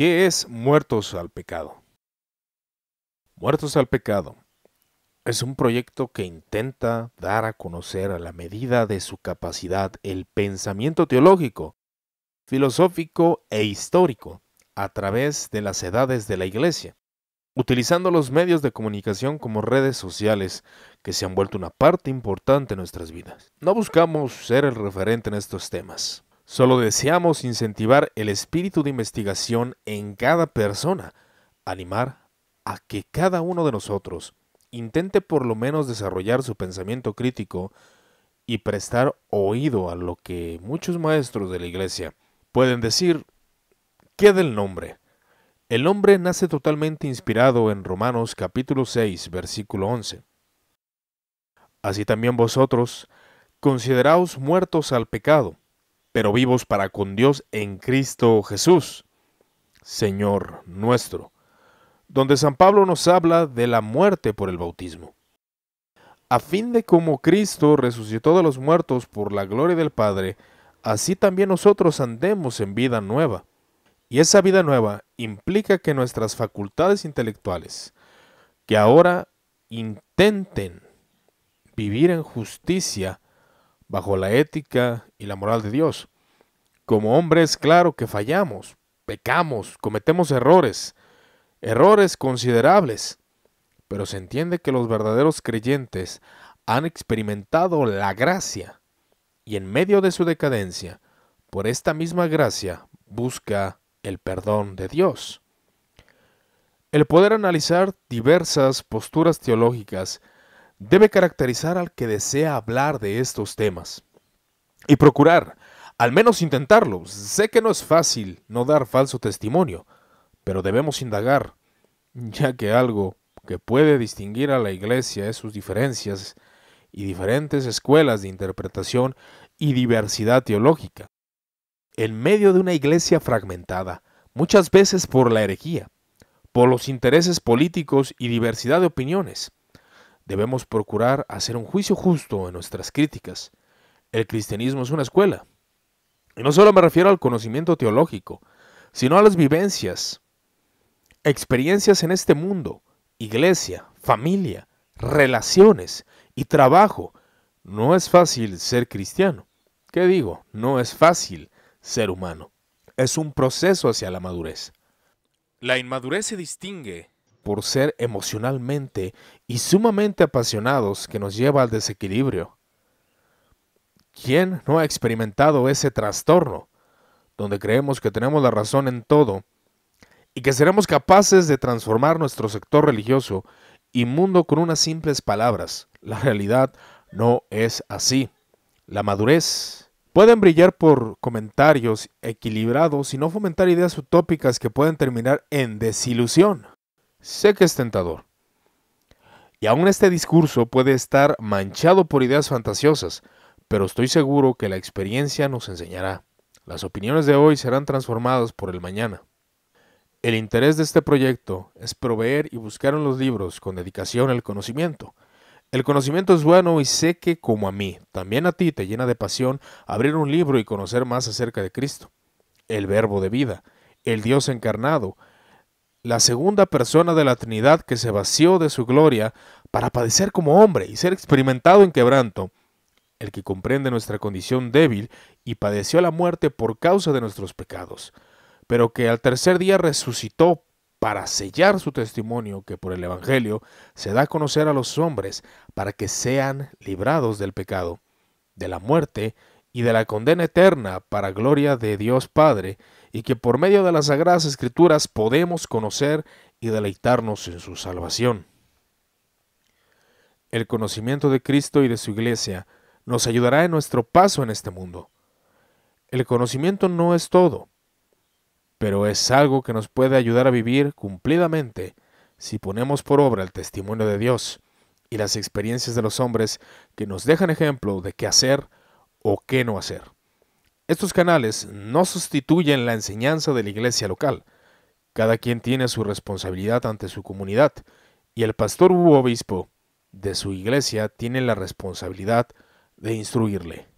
¿Qué es Muertos al Pecado? Muertos al Pecado es un proyecto que intenta dar a conocer a la medida de su capacidad el pensamiento teológico, filosófico e histórico a través de las edades de la Iglesia, utilizando los medios de comunicación como redes sociales que se han vuelto una parte importante en nuestras vidas. No buscamos ser el referente en estos temas, Solo deseamos incentivar el espíritu de investigación en cada persona, animar a que cada uno de nosotros intente por lo menos desarrollar su pensamiento crítico y prestar oído a lo que muchos maestros de la iglesia pueden decir, ¿qué del nombre? El hombre nace totalmente inspirado en Romanos capítulo 6, versículo 11. Así también vosotros, consideraos muertos al pecado, pero vivos para con Dios en Cristo Jesús, Señor nuestro, donde San Pablo nos habla de la muerte por el bautismo. A fin de como Cristo resucitó de los muertos por la gloria del Padre, así también nosotros andemos en vida nueva. Y esa vida nueva implica que nuestras facultades intelectuales, que ahora intenten vivir en justicia, bajo la ética y la moral de Dios. Como hombres, claro que fallamos, pecamos, cometemos errores, errores considerables, pero se entiende que los verdaderos creyentes han experimentado la gracia y en medio de su decadencia, por esta misma gracia, busca el perdón de Dios. El poder analizar diversas posturas teológicas debe caracterizar al que desea hablar de estos temas. Y procurar, al menos intentarlo. Sé que no es fácil no dar falso testimonio, pero debemos indagar, ya que algo que puede distinguir a la Iglesia es sus diferencias y diferentes escuelas de interpretación y diversidad teológica. En medio de una Iglesia fragmentada, muchas veces por la herejía, por los intereses políticos y diversidad de opiniones, Debemos procurar hacer un juicio justo en nuestras críticas. El cristianismo es una escuela. Y no solo me refiero al conocimiento teológico, sino a las vivencias, experiencias en este mundo, iglesia, familia, relaciones y trabajo. No es fácil ser cristiano. ¿Qué digo? No es fácil ser humano. Es un proceso hacia la madurez. La inmadurez se distingue por ser emocionalmente y sumamente apasionados que nos lleva al desequilibrio. ¿Quién no ha experimentado ese trastorno, donde creemos que tenemos la razón en todo y que seremos capaces de transformar nuestro sector religioso y mundo con unas simples palabras? La realidad no es así. La madurez pueden brillar por comentarios equilibrados y no fomentar ideas utópicas que pueden terminar en desilusión. Sé que es tentador. Y aún este discurso puede estar manchado por ideas fantasiosas, pero estoy seguro que la experiencia nos enseñará. Las opiniones de hoy serán transformadas por el mañana. El interés de este proyecto es proveer y buscar en los libros con dedicación el conocimiento. El conocimiento es bueno y sé que como a mí, también a ti te llena de pasión abrir un libro y conocer más acerca de Cristo, el verbo de vida, el Dios encarnado, la segunda persona de la Trinidad que se vació de su gloria para padecer como hombre y ser experimentado en quebranto, el que comprende nuestra condición débil y padeció la muerte por causa de nuestros pecados, pero que al tercer día resucitó para sellar su testimonio que por el Evangelio se da a conocer a los hombres para que sean librados del pecado, de la muerte y de la condena eterna para gloria de Dios Padre, y que por medio de las sagradas escrituras podemos conocer y deleitarnos en su salvación. El conocimiento de Cristo y de su Iglesia nos ayudará en nuestro paso en este mundo. El conocimiento no es todo, pero es algo que nos puede ayudar a vivir cumplidamente si ponemos por obra el testimonio de Dios y las experiencias de los hombres que nos dejan ejemplo de qué hacer, o qué no hacer. Estos canales no sustituyen la enseñanza de la iglesia local. Cada quien tiene su responsabilidad ante su comunidad y el pastor u obispo de su iglesia tiene la responsabilidad de instruirle.